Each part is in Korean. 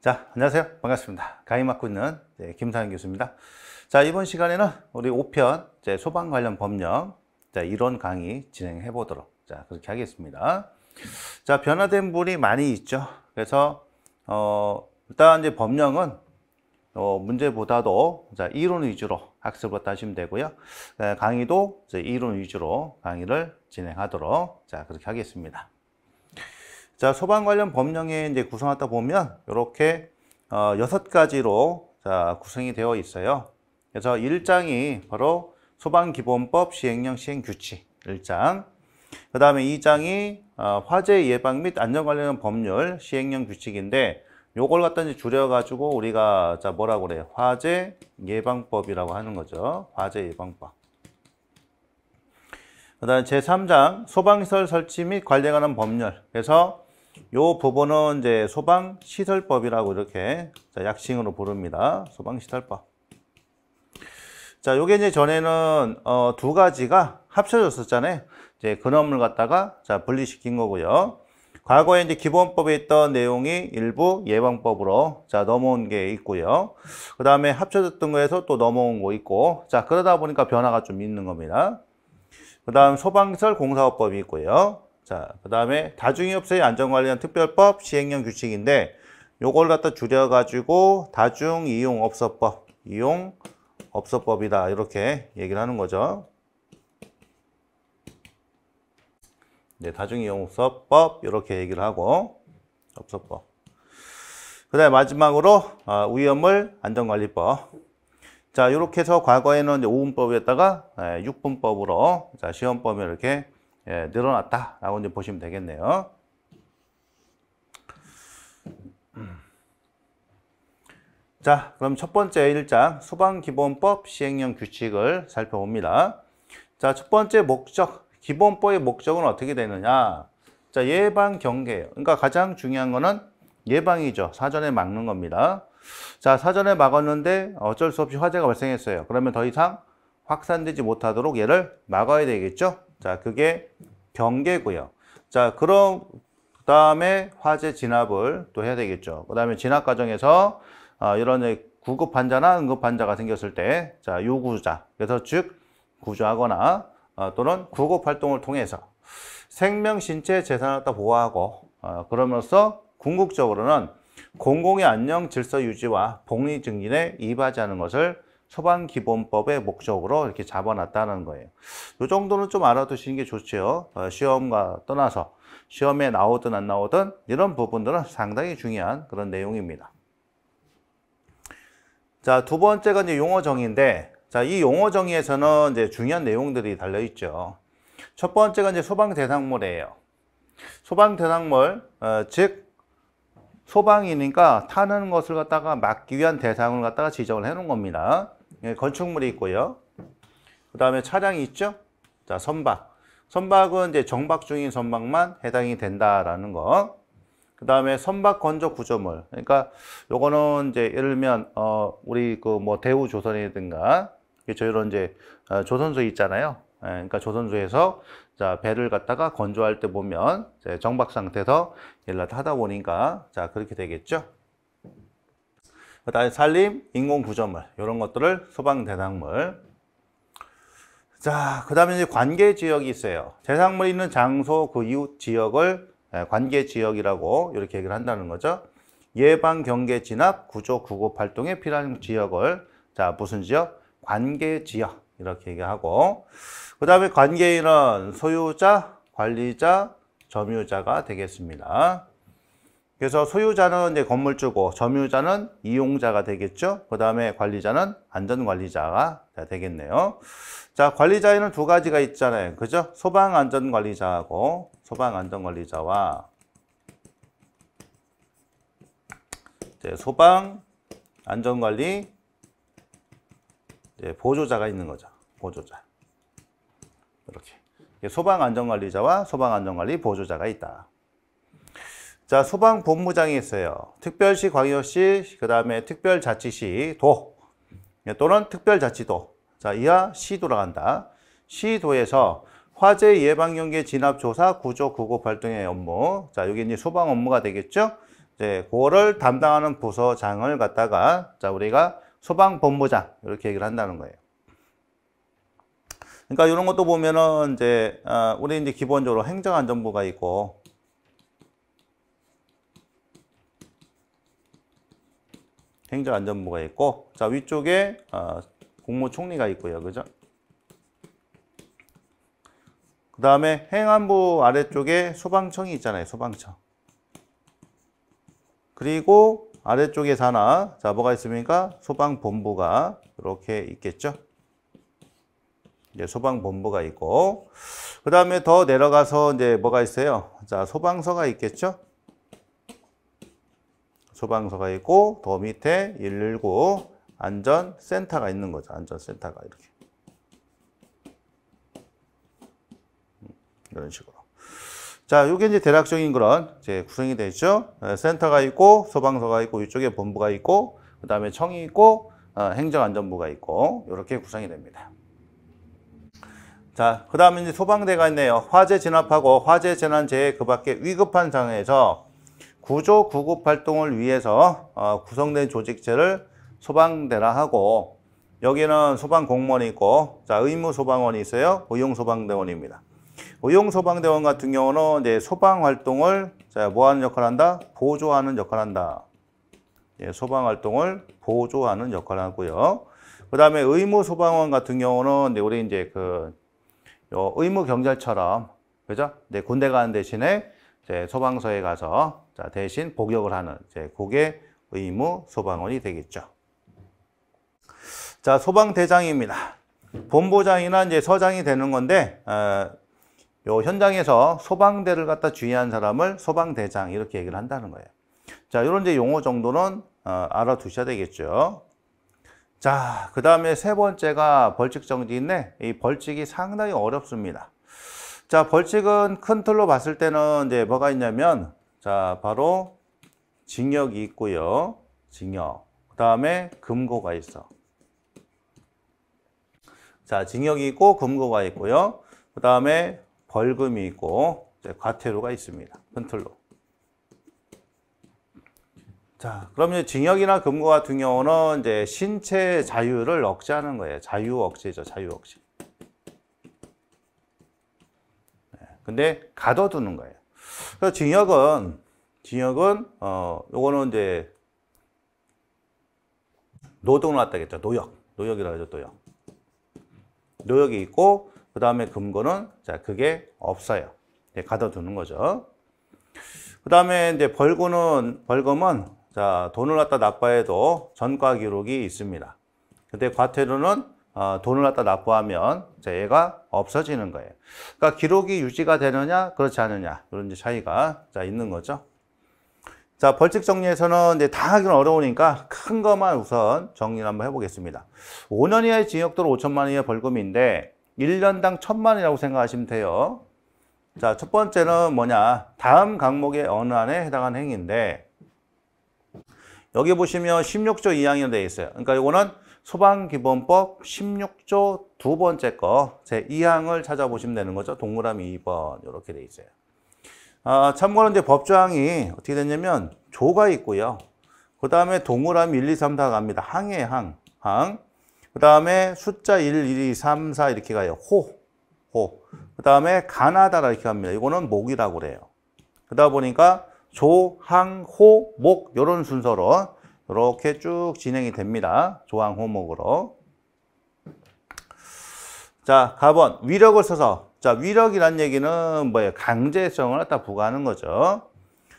자, 안녕하세요. 반갑습니다. 가위 맡고 있는 네, 김상현 교수입니다. 자, 이번 시간에는 우리 5편 소방 관련 법령 자, 이론 강의 진행해 보도록 자, 그렇게 하겠습니다. 자, 변화된 분이 많이 있죠. 그래서 어, 일단 이제 법령은 어, 문제보다도 자, 이론 위주로 학습을 하시면 되고요. 네, 강의도 이론 위주로 강의를 진행하도록 자, 그렇게 하겠습니다. 자, 소방 관련 법령에 이제 구성하다 보면 이렇게 어, 여섯 가지로 자, 구성이 되어 있어요. 그래서 1장이 바로 소방기본법 시행령 시행규칙 1장 그 다음에 2장이 어, 화재 예방 및 안전 관련 법률 시행령 규칙인데 요걸 갖다 이제 줄여가지고 우리가 자 뭐라고 그래요? 화재 예방법이라고 하는 거죠. 화재 예방법. 그 다음에 제3장 소방시설 설치 및 관리에 관한 법률. 그래서 요 부분은 이제 소방시설법이라고 이렇게 약칭으로 부릅니다. 소방시설법. 자, 요게 이제 전에는 어, 두 가지가 합쳐졌었잖아요. 이제 근원을 갖다가 자, 분리시킨 거고요. 과거에 이제 기본법에 있던 내용이 일부 예방법으로 자, 넘어온 게 있고요. 그 다음에 합쳐졌던 거에서 또 넘어온 거 있고, 자, 그러다 보니까 변화가 좀 있는 겁니다. 그 다음 소방시설 공사업법이 있고요. 자, 그 다음에 다중이업소의 용 안전관리한 특별법 시행령 규칙인데 요걸 갖다 줄여가지고 다중이용업소법, 이용업소법이다 이렇게 얘기를 하는 거죠. 네, 다중이용업소법 이렇게 얘기를 하고 업소법. 그 다음에 마지막으로 아, 위험물 안전관리법. 자, 이렇게 해서 과거에는 이제 5분법에다가 6분법으로 예, 자, 시험법위 이렇게 예, 늘어났다라고 이제 보시면 되겠네요. 자, 그럼 첫 번째 1장 소방기본법 시행령 규칙을 살펴봅니다. 자, 첫 번째 목적, 기본법의 목적은 어떻게 되느냐? 자, 예방 경계. 그러니까 가장 중요한 거는 예방이죠. 사전에 막는 겁니다. 자, 사전에 막았는데 어쩔 수 없이 화재가 발생했어요. 그러면 더 이상 확산되지 못하도록 얘를 막아야 되겠죠? 자, 그게 경계고요. 자, 그럼 그 다음에 화재 진압을 또 해야 되겠죠. 그 다음에 진압 과정에서 어, 이런 구급 환자나 응급 환자가 생겼을 때, 자, 요구자, 그래서 즉 구조하거나 어, 또는 구급 활동을 통해서 생명, 신체, 재산을 다 보호하고 어, 그러면서 궁극적으로는 공공의 안녕, 질서 유지와 복리 증진에 이바지하는 것을 초방 기본법의 목적으로 이렇게 잡아놨다는 거예요. 이 정도는 좀 알아두시는 게좋지 어, 시험과 떠나서 시험에 나오든 안 나오든 이런 부분들은 상당히 중요한 그런 내용입니다. 자, 두 번째가 이제 용어 정의인데 자, 이 용어 정의에서는 이제 중요한 내용들이 달려 있죠. 첫 번째가 이제 소방 대상물이에요. 소방 대상물, 어, 즉 소방이니까 타는 것을 갖다가 막기 위한 대상을 갖다가 지정을 해 놓은 겁니다. 예, 건축물이 있고요. 그 다음에 차량이 있죠. 자, 선박. 선박은 이제 정박 중인 선박만 해당이 된다라는 거. 그 다음에 선박 건조 구조물. 그러니까 요거는 이제 예를 들면, 어, 우리 그 뭐 대우조선이든가, 저희런 이제 어, 조선소 있잖아요. 예, 그러니까 조선소에서 자, 배를 갖다가 건조할 때 보면 정박 상태에서 일을 하다 보니까 자, 그렇게 되겠죠. 그 다음에 산림, 인공구조물 이런 것들을 소방대상물 자, 그 다음에 이제 관계 지역이 있어요. 대상물이 있는 장소 그 이웃 지역을 예, 관계 지역이라고 이렇게 얘기를 한다는 거죠. 예방, 경계, 진압, 구조, 구급 활동에 필요한 지역을 자, 무슨 지역? 관계 지역 이렇게 얘기하고 그 다음에 관계인은 소유자, 관리자, 점유자가 되겠습니다. 그래서 소유자는 이제 건물주고 점유자는 이용자가 되겠죠. 그 다음에 관리자는 안전관리자가 되겠네요. 자, 관리자에는 두 가지가 있잖아요. 그죠? 소방안전관리자하고 소방안전관리자와 소방 안전관리 보조자가 있는 거죠. 보조자. 이렇게. 소방 안전관리자와 소방 안전관리 보조자가 있다. 자, 소방본부장이 있어요. 특별시, 광역시, 그 다음에 특별자치시, 도 예, 또는 특별자치도. 자, 이하 시돌아간다 시도에서 화재 예방 연계 진압 조사 구조 구급 활동의 업무. 자, 여기 이제 소방 업무가 되겠죠? 이제 그거를 담당하는 부서장을 갖다가 자, 우리가 소방 본부장 이렇게 얘기를 한다는 거예요. 그러니까 이런 것도 보면은 이제 아, 우리 이제 기본적으로 행정안전부가 있고 행정안전부가 있고 자 위쪽에 어, 국무총리가 있고요. 그죠? 그 다음에 행안부 아래쪽에 소방청이 있잖아요. 소방청. 그리고 아래쪽에 산하 자 뭐가 있습니까? 소방본부가 이렇게 있겠죠. 이제 소방본부가 있고 그 다음에 더 내려가서 이제 뭐가 있어요? 자 소방서가 있겠죠. 소방서가 있고 더 밑에 119 안전센터가 있는 거죠. 안전센터가 이렇게. 음, 이런 식으로. 자, 요게 이제 대략적인 그런 이제 구성이 되죠. 센터가 있고 소방서가 있고 이쪽에 본부가 있고 그다음에 청이 있고 어, 행정안전부가 있고 이렇게 구성이 됩니다. 자, 그 다음에 이제 소방대가 있네요. 화재 진압하고 화재 재난 재해 그 밖에 위급한 상황에서 구조 구급 활동을 위해서 어, 구성된 조직체를 소방대라 하고 여기는 소방 공무원이 있고 자 의무 소방원이 있어요. 의용 소방대원입니다. 의용 소방대원 같은 경우는 이제 소방 활동을 자, 뭐 하는 역할을 한다? 보조하는 역할을 한다. 예, 소방 활동을 보조하는 역할을 하고요. 그다음에 의무 소방원 같은 경우는 이제 우리 이제 그 의무 경찰처럼 그죠? 네, 군대 가는 대신에 이제 소방서에 가서 자, 대신 복역을 하는 이제 그게 의무 소방원이 되겠죠. 자, 소방대장입니다. 본부장이나 이제 서장이 되는 건데 어, 요 현장에서 소방대를 갖다 주의한 사람을 소방대장 이렇게 얘기를 한다는 거예요. 자, 이런 이제 용어 정도는 어, 알아두셔야 되겠죠. 자, 그 다음에 세 번째가 벌칙정지인데 이 벌칙이 상당히 어렵습니다. 자, 벌칙은 큰 틀로 봤을 때는 이제 뭐가 있냐면 자, 바로 징역이 있고요. 징역. 그 다음에 금고가 있어. 자, 징역이 있고 금고가 있고요. 그 다음에 벌금이 있고 과태료가 있습니다. 큰틀로. 자, 그럼 이 징역이나 금고 같은 경우는 이제 신체 자유를 억제하는 거예요. 자유 억제죠. 자유 억제. 네, 근데 가둬두는 거예요. 그래서 징역은 징역은 어 요거는 이제 노동 을왔다겠죠 노역. 노역이라 하죠. 노역. 노역이 있고 그 다음에 금고는 자 그게 없어요. 네, 가둬두는 거죠. 그 다음에 이제 벌금은 벌금은 자 돈을 갖다 납부해도 전과 기록이 있습니다. 근데 과태료는 어, 돈을 갖다 납부하면 얘가 없어지는 거예요. 그러니까 기록이 유지가 되느냐 그렇지 않느냐 이런 차이가 자, 있는 거죠. 자 벌칙 정리에서는 이제 다 하기는 어려우니까 큰 것만 우선 정리를 한번 해보겠습니다. 5년 이하의 징역도로 5천만 원 이하 의 벌금인데 1년당 1천만 원이라고 생각하시면 돼요. 자, 첫 번째는 뭐냐? 다음 강목의 어느 안에 해당하는 행위인데 여기 보시면 16조 2항이 되어 있어요. 그러니까 이거는 소방기본법 16조 두 번째 거, 제 2항을 찾아보시면 되는 거죠. 동그라미 2번, 이렇게 돼 있어요. 아, 참고로 이제 법조항이 어떻게 됐냐면, 조가 있고요. 그 다음에 동그라미 1, 2, 3, 4 갑니다. 항의 항, 항. 그 다음에 숫자 1, 2, 3, 4 이렇게 가요. 호, 호. 그 다음에 가나다라 이렇게 갑니다. 이거는 목이라고 그래요. 그러다 보니까 조, 항, 호, 목, 요런 순서로 이렇게 쭉 진행이 됩니다. 조항 호목으로. 자, 가번 위력을 써서 자, 위력이란 얘기는 뭐예요? 강제성을 갖다 부과하는 거죠.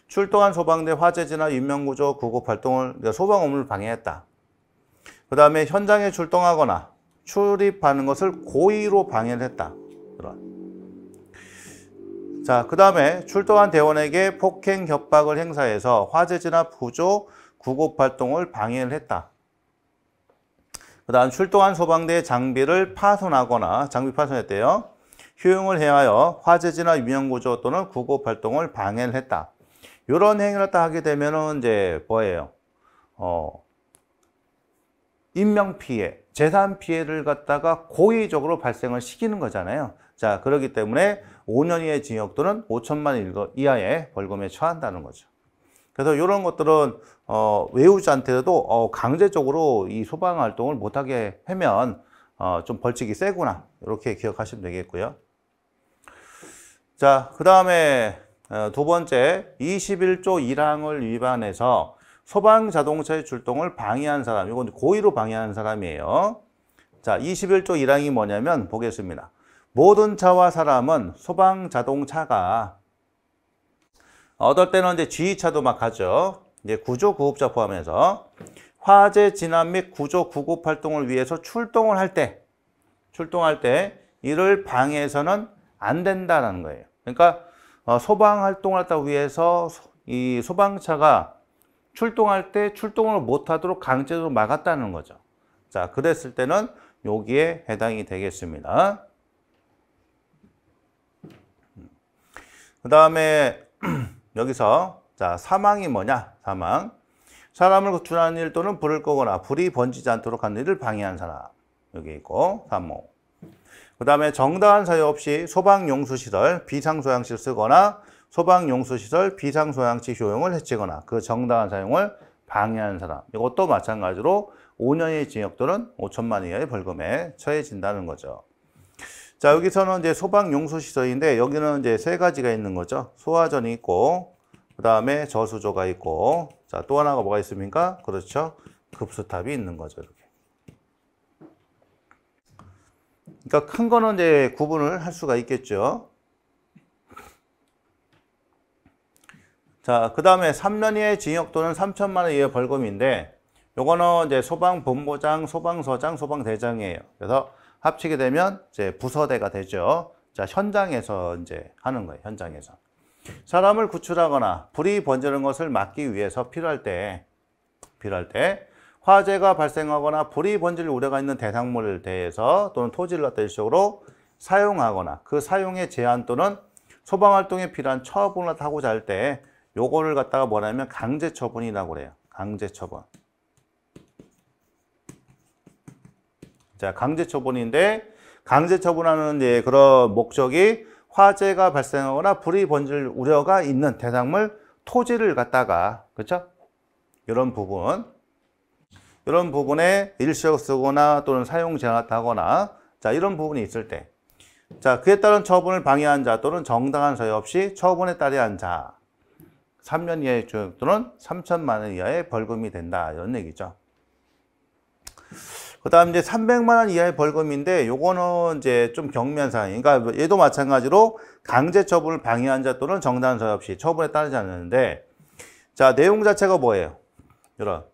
출동한 소방대 화재지나 인명구조 구급 활동을 그러니까 소방 업무를 방해했다. 그 다음에 현장에 출동하거나 출입하는 것을 고의로 방해를 했다. 그런. 자, 그 다음에 출동한 대원에게 폭행 협박을 행사해서 화재 진압 구조 구급 활동을 방해를 했다. 그 다음 출동한 소방대 장비를 파손하거나 장비 파손했대요. 효용을 해하여 화재지나 위험구조 또는 구급 활동을 방해를 했다. 이런 행위를 딱 하게 되면은 이제 뭐예요? 어, 인명피해, 재산피해를 갖다가 고의적으로 발생을 시키는 거잖아요. 자, 그렇기 때문에 5년 이하의 징역 또는 5천만 원 이하의 벌금에 처한다는 거죠. 그래서 이런 것들은 어, 외우자한테도 어, 강제적으로 이 소방 활동을 못하게 하면 어, 좀 벌칙이 세구나 이렇게 기억하시면 되겠고요. 자, 그 다음에 어, 두 번째 21조 1항을 위반해서 소방 자동차의 출동을 방해한 사람, 이건 고의로 방해한 사람이에요. 자, 21조 1항이 뭐냐면 보겠습니다. 모든 차와 사람은 소방 자동차가 어떨 때는 이제 지휘차도 막 하죠. 이제 구조 구급자 포함해서 화재 진압 및 구조 구급 활동을 위해서 출동을 할 때, 출동할 때 이를 방해해서는 안된다는 거예요. 그러니까 어, 소방 활동을 하다 위해서 이 소방차가 출동할 때 출동을 못하도록 강제로 막았다는 거죠. 자, 그랬을 때는 여기에 해당이 되겠습니다. 음. 그 다음에 여기서 자, 사망이 뭐냐? 사망. 사람을 구출하는 일 또는 불을 끄거나 불이 번지지 않도록 하는 일을 방해한 사람. 여기 있고, 사모. 그 다음에 정당한 사유 없이 소방용수시설, 비상소양실 쓰거나 소방용수시설, 비상소양치 효용을 해치거나 그 정당한 사용을 방해한 사람. 이것도 마찬가지로 5년의 징역 또는 5천만 이하의 벌금에 처해진다는 거죠. 자, 여기서는 이제 소방용수시설인데 여기는 이제 세 가지가 있는 거죠. 소화전이 있고, 그 다음에 저수조가 있고 자또 하나가 뭐가 있습니까? 그렇죠. 급수탑이 있는 거죠. 이렇게. 그러니까 큰 거는 이제 구분을 할 수가 있겠죠. 자, 그 다음에 3년 이하의 징역 또는 3천만 원 이하의 벌금인데 요거는 이제 소방본부장, 소방서장, 소방대장이에요. 그래서 합치게 되면 이제 부서대가 되죠. 자, 현장에서 이제 하는 거예요. 현장에서. 사람을 구출하거나 불이 번지는 것을 막기 위해서 필요할 때, 필요할 때 화재가 발생하거나 불이 번질 우려가 있는 대상물에 대해서 또는 토지를 갖다 일시적으로 사용하거나 그 사용의 제한 또는 소방활동에 필요한 처분을 하고자 할 때 요거를 갖다가 뭐냐면 강제 처분이라고 그래요. 강제 처분. 자, 강제 처분인데 강제 처분하는 예, 그런 목적이 화재가 발생하거나 불이 번질 우려가 있는 대상물 토지를 갖다가 그렇죠? 이런 부분 이런 부분에 일시적 쓰거나 또는 사용 제한하거나 자 이런 부분이 있을 때 자, 그에 따른 처분을 방해한 자 또는 정당한 사유 없이 처분에 따리한 자 3년 이하의 징역 또는 3천만 원 이하의 벌금이 된다 이런 얘기죠. 그다음 이제 300만 원 이하의 벌금인데 요거는 이제 좀 경미한 사항이. 그러니까 뭐 얘도 마찬가지로 강제 처분을 방해한 자 또는 정당한 사유 없이 처분에 따르지 않는데 자, 내용 자체가 뭐예요? 이런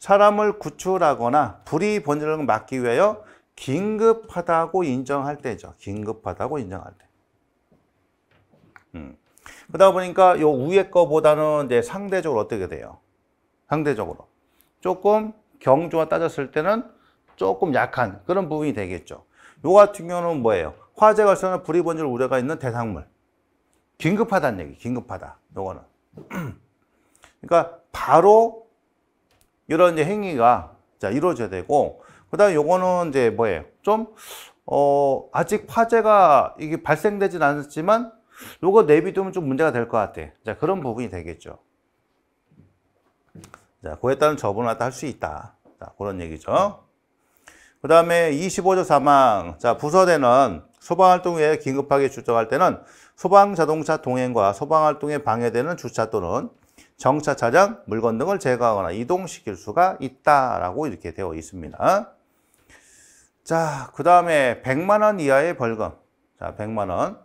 사람을 구출하거나 불이 번지를 막기 위하여 긴급하다고 인정할 때죠. 긴급하다고 인정할 때. 음. 그러다 보니까 요 위에 거보다는 이제 상대적으로 어떻게 돼요? 상대적으로. 조금 경주와 따졌을 때는 조금 약한 그런 부분이 되겠죠. 요 같은 경우는 뭐예요? 화재 발생이 불이 번질 우려가 있는 대상물. 긴급하다는 얘기, 긴급하다. 요거는. 그러니까 바로 이런 이제 행위가 자, 이루어져야 되고, 그 다음에 요거는 이제 뭐예요? 좀, 어, 아직 화재가 이게 발생되진 않았지만, 요거 내비두면 좀 문제가 될 것 같아. 자, 그런 부분이 되겠죠. 자, 그에 따른 처분을 할수 있다. 없 그런 얘기죠. 그 다음에 25조 사망. 자, 부서대는 소방활동 에 긴급하게 출동할 때는 소방자동차 동행과 소방활동에 방해되는 주차 또는 정차 차량, 물건 등을 제거하거나 이동시킬 수가 있다라고 이렇게 되어 있습니다. 자, 그 다음에 100만 원 이하의 벌금. 자, 100만 원.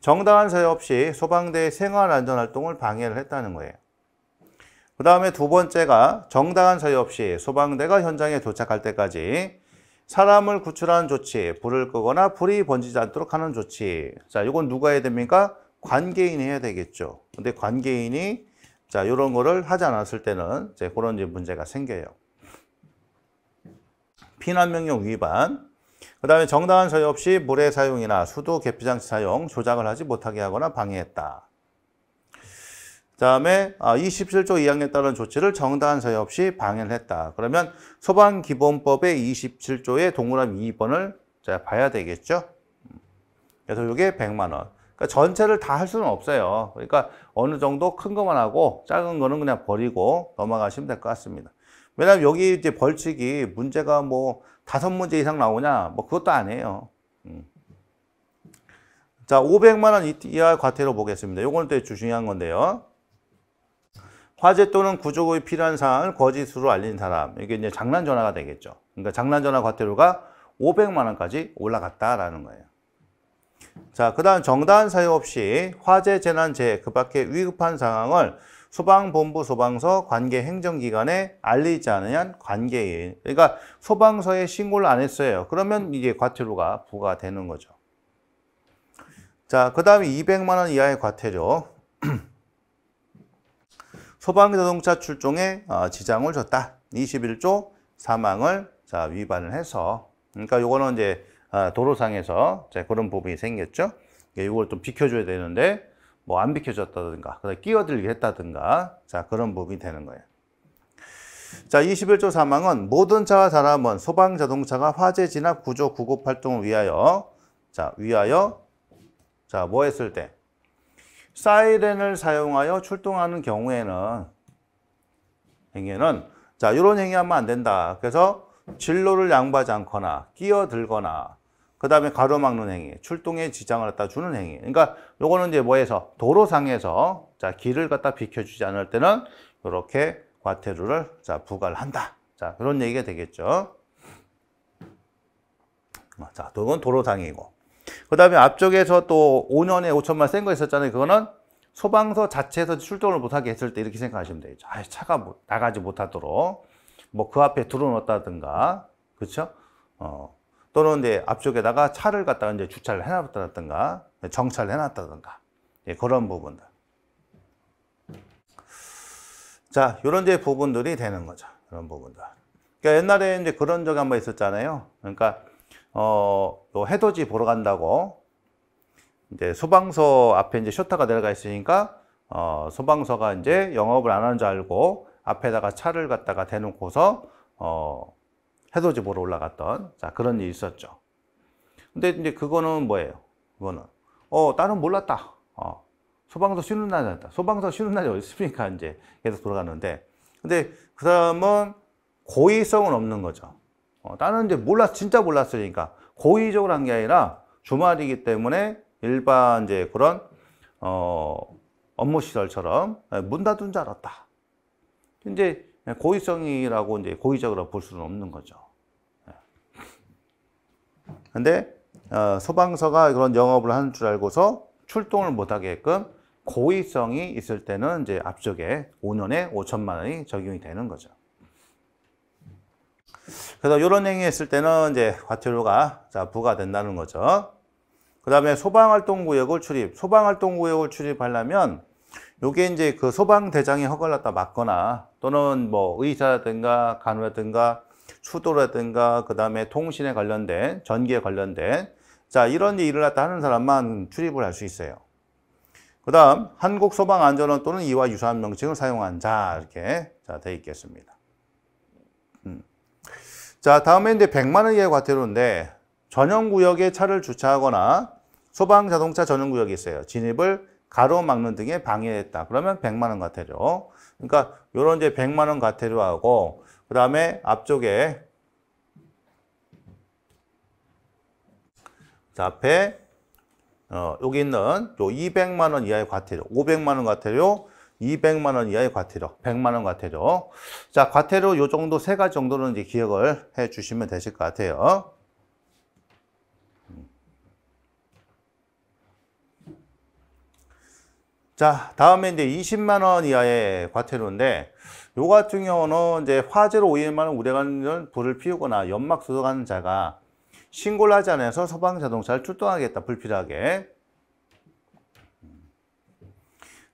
정당한 사유 없이 소방대의 생활 안전 활동을 방해를 했다는 거예요. 그 다음에 두 번째가 정당한 사유 없이 소방대가 현장에 도착할 때까지 사람을 구출하는 조치, 불을 끄거나 불이 번지지 않도록 하는 조치. 자, 이건 누가 해야 됩니까? 관계인이 해야 되겠죠. 근데 관계인이 자, 이런 거를 하지 않았을 때는 이제 그런 문제가 생겨요. 피난명령 위반. 그 다음에 정당한 사유 없이 물의 사용이나 수도 개피장치 사용, 조작을 하지 못하게 하거나 방해했다. 다음에 27조 아, 2항에 따른 조치를 정당한 사유 없이 방해를 했다. 그러면 소방기본법의 27조의 동그라미 2번을 자, 봐야 되겠죠. 그래서 이게 100만 원. 그러니까 전체를 다 할 수는 없어요. 그러니까 어느 정도 큰 것만 하고 작은 거는 그냥 버리고 넘어가시면 될 것 같습니다. 왜냐하면 여기 이제 벌칙이 문제가 뭐 다섯 문제 이상 나오냐 뭐 그것도 아니에요. 음. 자, 500만 원 이하 과태료 보겠습니다. 요거는 또 중요한 건데요. 화재 또는 구조의 필요한 사항을 거짓으로 알린 사람. 이게 이제 장난 전화가 되겠죠. 그러니까 장난 전화 과태료가 500만 원까지 올라갔다라는 거예요. 자, 그다음 정당한 사유 없이 화재 재난 재해 그 밖의 위급한 상황을 소방본부 소방서 관계 행정기관에 알리지 않으면 관계인 그러니까 소방서에 신고를 안 했어요. 그러면 이게 과태료가 부과되는 거죠. 자, 그다음 200만 원 이하의 과태료. 소방자동차 출종에 어, 지장을 줬다. 21조 사망을 자, 위반을 해서 그러니까 요거는 이제 어, 도로상에서 자, 그런 부분이 생겼죠. 이걸 좀 비켜줘야 되는데 뭐 안 비켜줬다든가 끼어들게 했다든가 자 그런 부분이 되는 거예요. 자 21조 사망은 모든 자와 사람은 소방 자동차가 화재 진압 구조 구급 활동을 위하여 자 위하여 자뭐 했을 때 사이렌을 사용하여 출동하는 경우에는 행위는 자 이런 행위하면 안 된다. 그래서 진로를 양보하지 않거나 끼어들거나 그 다음에 가로막는 행위, 출동에 지장을 갖다 주는 행위. 그러니까 요거는 이제 뭐에서 도로상에서 자 길을 갖다 비켜주지 않을 때는 이렇게 과태료를 자 부과를 한다. 자 그런 얘기가 되겠죠. 자, 그건 도로상이고. 그 다음에 앞쪽에서 또 5년에 5천만 센 거 있었잖아요. 그거는 소방서 자체에서 출동을 못하게 했을 때 이렇게 생각하시면 되죠. 아, 차가 뭐 나가지 못하도록 뭐 그 앞에 들어놓았다든가, 그렇죠? 어, 또는 이제 앞쪽에다가 차를 갖다가 이제 주차를 해놨다든가, 정차를 해놨다든가, 예, 그런 부분들. 자, 이런 이제 부분들이 되는 거죠. 이런 부분들. 그러니까 옛날에 이제 그런 적이 한 번 있었잖아요. 그러니까 어, 해돋이 보러 간다고 이제 소방서 앞에 이제 쇼타가 내려가 있으니까 어, 소방서가 이제 영업을 안 하는 줄 알고 앞에다가 차를 갖다가 대놓고서 어, 해돋이 보러 올라갔던 자 그런 일이 있었죠. 근데 이제 그거는 뭐예요? 그거는 어 나는 몰랐다. 어, 소방서 쉬는 날이었다. 소방서 쉬는 날이 어딨습니까 이제 계속 돌아가는데 근데 그 사람은 고의성은 없는 거죠. 어, 나는 이제 몰랐, 진짜 몰랐으니까 고의적으로 한 게 아니라 주말이기 때문에 일반 이제 그런 어, 업무 시설처럼 문 닫은 줄 알았다. 이제 고의성이라고 이제 고의적으로 볼 수는 없는 거죠. 예. 근데 어, 소방서가 그런 영업을 하는 줄 알고서 출동을 못하게끔 고의성이 있을 때는 이제 앞쪽에 5년에 5천만 원이 적용이 되는 거죠. 그래서 이런 행위 했을 때는 이제 과태료가 자, 부과된다는 거죠. 그 다음에 소방활동구역을 출입. 소방활동구역을 출입하려면 요게 이제 그 소방대장이 허가를 갖다 막거나 또는 뭐 의사라든가 간호라든가 수도라든가 그 다음에 통신에 관련된 전기에 관련된 자 이런 일을 갖다 하는 사람만 출입을 할 수 있어요. 그 다음 한국소방안전원 또는 이와 유사한 명칭을 사용한 자 이렇게 자되 있겠습니다. 자, 다음에 이제 100만 원 이하의 과태료인데 전용 구역에 차를 주차하거나 소방 자동차 전용 구역이 있어요. 진입을 가로막는 등의 방해했다. 그러면 100만 원 과태료. 그러니까 요런 이제 100만 원 과태료하고 그다음에 앞쪽에 자, 앞에 어, 여기 있는 요 200만 원 이하의 과태료, 500만 원 과태료, 200만 원 이하의 과태료, 100만 원 과태료. 자, 과태료 요 정도 세 가지 정도는 이제 기억을 해 주시면 되실 것 같아요. 자, 다음에 이제 20만 원 이하의 과태료인데 요 같은 경우는 이제 화재로 오해만 우려하는 불을 피우거나 연막 소독하는 자가 신고를 하지 않아서 소방 자동차를 출동하겠다 불필요하게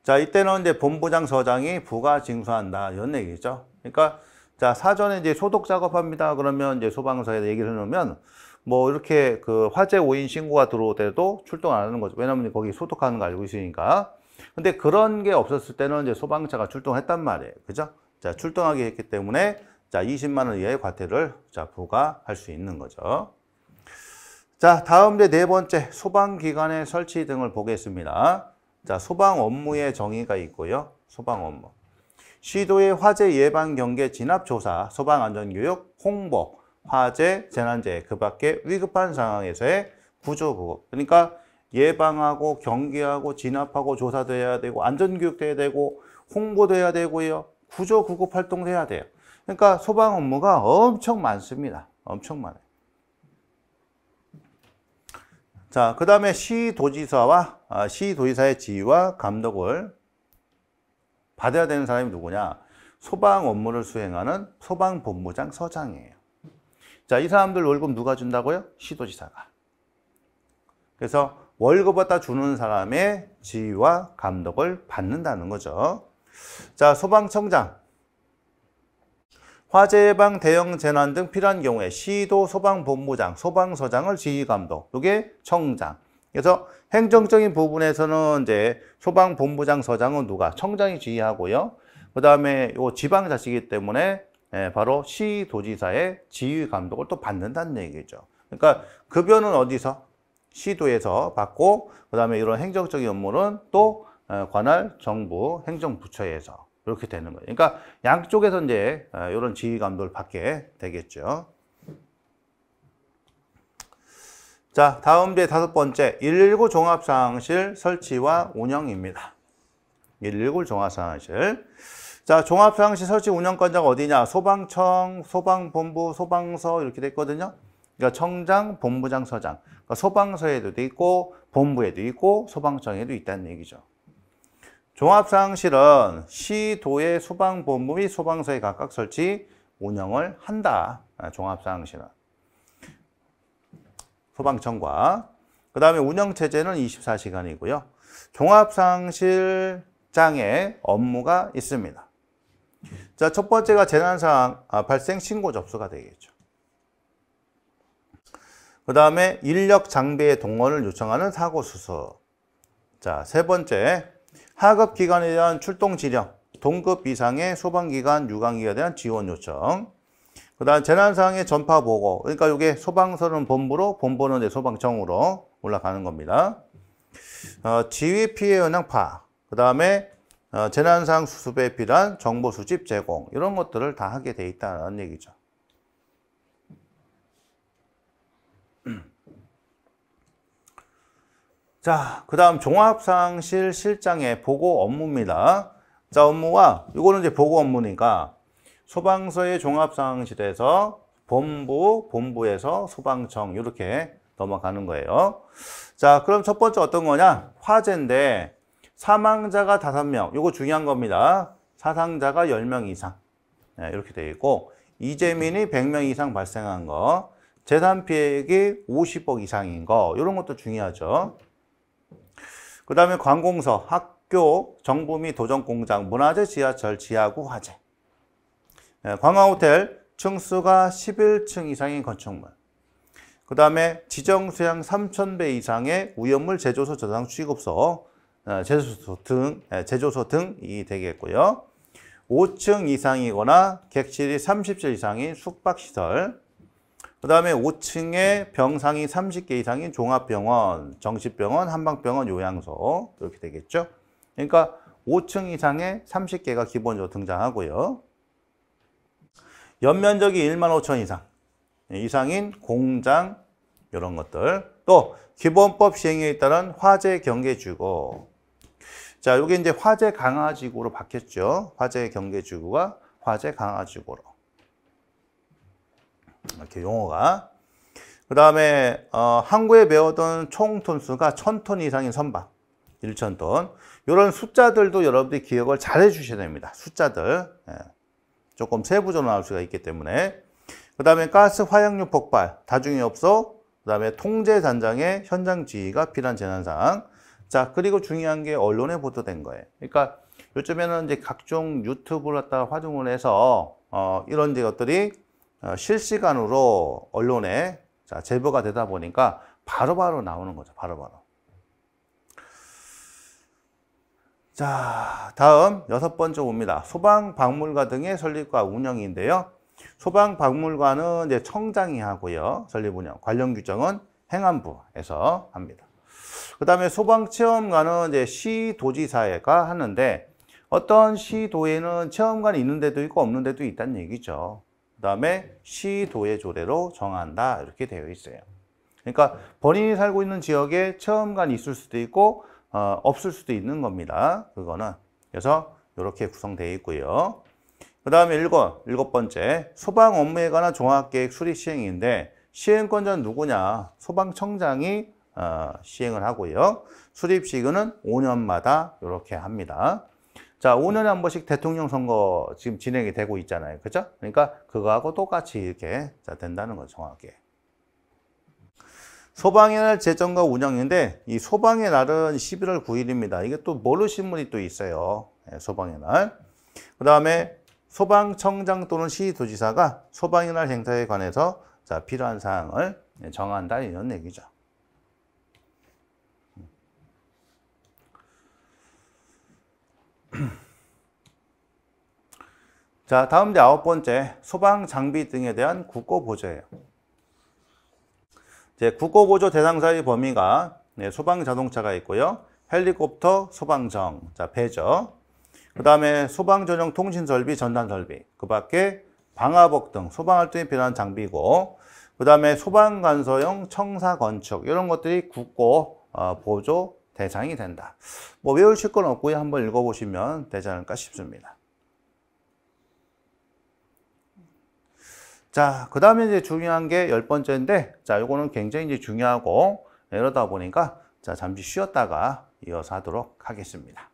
자, 이때는 이제 본부장 서장이 부가 징수한다. 이런 얘기죠. 그러니까 자, 사전에 이제 소독 작업합니다. 그러면 이제 소방서에 얘기를 해 놓으면 뭐 이렇게 그 화재 오인 신고가 들어올 때도 출동 안 하는 거죠. 왜냐면 거기 소독하는 거 알고 있으니까. 근데 그런 게 없었을 때는 이제 소방차가 출동했단 말이에요. 그죠? 자, 출동하게 했기 때문에 자, 20만 원 이하의 과태를 자, 부과할 수 있는 거죠. 자, 다음 이네 번째 소방 기관의 설치 등을 보겠습니다. 자, 소방 업무의 정의가 있고요. 소방 업무. 시도의 화재 예방 경계 진압 조사, 소방 안전 교육, 홍보, 화재, 재난재해, 그 밖에 위급한 상황에서의 구조 보급. 그러니까 예방하고 경계하고 진압하고 조사돼야 되고 안전 교육돼야 되고 홍보돼야 되고요. 구조 구급 활동도 해야 돼요. 그러니까 소방 업무가 엄청 많습니다. 엄청 많아요. 자, 그 다음에 시도지사와 아, 시도지사의 지휘와 감독을 받아야 되는 사람이 누구냐? 소방 업무를 수행하는 소방본부장 서장이에요. 자, 이 사람들 월급 누가 준다고요? 시도지사가. 그래서 월급 을다 주는 사람의 지휘와 감독을 받는다는 거죠. 자, 소방청장. 화재 예방, 대형 재난 등 필요한 경우에 시도 소방본부장, 소방서장을 지휘감독, 이게 청장. 그래서 행정적인 부분에서는 이제 소방본부장, 서장은 누가? 청장이 지휘하고요. 그 다음에 요 지방자치기 때문에 예, 바로 시도지사의 지휘감독을 또 받는다는 얘기죠. 그러니까 급여는 어디서? 시도에서 받고 그 다음에 이런 행정적인 업무는 또 어, 관할 정부 행정부처에서 이렇게 되는 거예요. 그러니까 양쪽에서 이제 이런 아, 지휘감독을 받게 되겠죠. 자, 다음 제 다섯 번째 119 종합상황실 설치와 운영입니다. 119 종합상황실. 자, 종합상황실 설치 운영권자가 어디냐? 소방청, 소방본부, 소방서 이렇게 돼거든요 그러니까 청장, 본부장, 서장. 그러니까 소방서에도 있고 본부에도 있고 소방청에도 있다는 얘기죠. 종합사항실은 시도의 소방본부 및 소방서에 각각 설치, 운영을 한다. 아, 종합사항실은. 소방청과. 그 다음에 운영체제는 24시간이고요. 종합사항실장의 업무가 있습니다. 자, 첫 번째가 재난사항 아, 발생 신고 접수가 되겠죠. 그 다음에 인력 장비의 동원을 요청하는 사고 수습. 자, 세 번째, 하급 기관에 대한 출동 지령, 동급 이상의 소방기관 유관기에 대한 지원 요청. 그 다음 재난상황의 전파 보고. 그러니까 이게 소방서는 본부로, 본부는 이제 소방청으로 올라가는 겁니다. 어, 지휘 피해 현황 파그 다음에 어, 재난상 수습에 필요한 정보 수집 제공. 이런 것들을 다 하게 돼 있다는 얘기죠. 자, 그 다음 종합상실 실장의 보고 업무입니다. 자, 업무가 이거는 이제 보고 업무니까 소방서의 종합상실에서 본부, 본부에서 소방청 이렇게 넘어가는 거예요. 자, 그럼 첫 번째 어떤 거냐? 화재인데 사망자가 다섯 명 이거 중요한 겁니다. 사상자가 열 명 이상. 네, 이렇게 되어 있고 이재민이 백 명 이상 발생한 거, 재산 피해액이 오십억 이상인 거 이런 것도 중요하죠. 그 다음에 관공서, 학교, 정부 및도정공장 문화재, 지하철, 지하구, 화재. 네, 예, 관광호텔, 층수가 11층 이상인 건축물. 그 다음에 지정수량 3,000배 이상의 우연물 제조소, 저장 취급소, 어, 제조소 등, 예, 제조소 등이 되겠고요. 5층 이상이거나 객실이 30실 이상인 숙박시설, 그 다음에 5층에 병상이 30개 이상인 종합병원, 정신병원, 한방병원, 요양소 이렇게 되겠죠. 그러니까 5층 이상에 30개가 기본적으로 등장하고요. 연면적이 1만 5천 이상 이상인 공장 이런 것들 또 기본법 시행에 따른 화재 경계 주거. 자, 이게 이제 화재 강화지구로 바뀌었죠. 화재 경계지구가 화재 강화지구로 이렇게 용어가. 그 다음에 어, 항구에 배웠던 총 톤수가 1 0 0 0톤 이상인 선박, 1 0 0 0 톤. 이런 숫자들도 여러분들이 기억을 잘 해주셔야 됩니다. 숫자들. 예. 조금 세부적으로 나올 수가 있기 때문에. 그 다음에 가스 화약류 폭발, 다중이 없어. 그 다음에 통제 단장의 현장 지휘가 필요한 재난상. 자, 그리고 중요한 게 언론에 보도된 거예요. 그러니까 요즘에는 이제 각종 유튜브를 갖다 가 활용을 해서 어, 이런 것들이 어, 실시간으로 언론에 제보가 되다 보니까 바로바로 바로 나오는 거죠. 바로바로. 바로. 자, 다음 여섯 번째 옵니다. 소방박물관 등의 설립과 운영인데요. 소방박물관은 이제 청장이 하고요. 설립 운영. 관련 규정은 행안부에서 합니다. 그 다음에 소방체험관은 이제 시도지사가 하는데 어떤 시도에는 체험관이 있는 데도 있고 없는 데도 있다는 얘기죠. 그다음에 시도의 조례로 정한다 이렇게 되어 있어요. 그러니까 본인이 살고 있는 지역에 체험관 있을 수도 있고 어, 없을 수도 있는 겁니다. 그거는 그래서 이렇게 구성되어 있고요. 그 다음에 일곱, 일곱 번째 소방 업무에 관한 종합계획 수립 시행인데 시행권자는 누구냐? 소방청장이 어, 시행을 하고요. 수립 시기는 5년마다 이렇게 합니다. 자, 5년에 한 번씩 대통령 선거 지금 진행이 되고 있잖아요. 그죠? 그러니까 그거하고 똑같이 이렇게 자, 된다는 거정확하 소방의 날 재정과 운영인데 이 소방의 날은 11월 9일입니다. 이게 또 모르신 분이 또 있어요. 네, 소방의 날. 그 다음에 소방청장 또는 시도지사가 소방의 날 행사에 관해서 자, 필요한 사항을 정한다 이런 얘기죠. 자, 다음 제 아홉 번째 소방 장비 등에 대한 국고 보조예요. 이제 국고 보조 대상자의 범위가 네, 소방 자동차가 있고요. 헬리콥터, 소방정, 자 배죠. 그 다음에 소방 전용 통신 설비, 전단 설비, 그 밖에 방화복 등 소방 활동에 필요한 장비고, 그 다음에 소방 간서용 청사 건축 이런 것들이 국고 어, 보조 대상이 된다. 뭐 외우실 건 없고요. 한번 읽어보시면 되지 않을까 싶습니다. 자, 그 다음에 이제 중요한 게 열 번째인데, 자, 요거는 굉장히 이제 중요하고, 네, 이러다 보니까, 자, 잠시 쉬었다가 이어서 하도록 하겠습니다.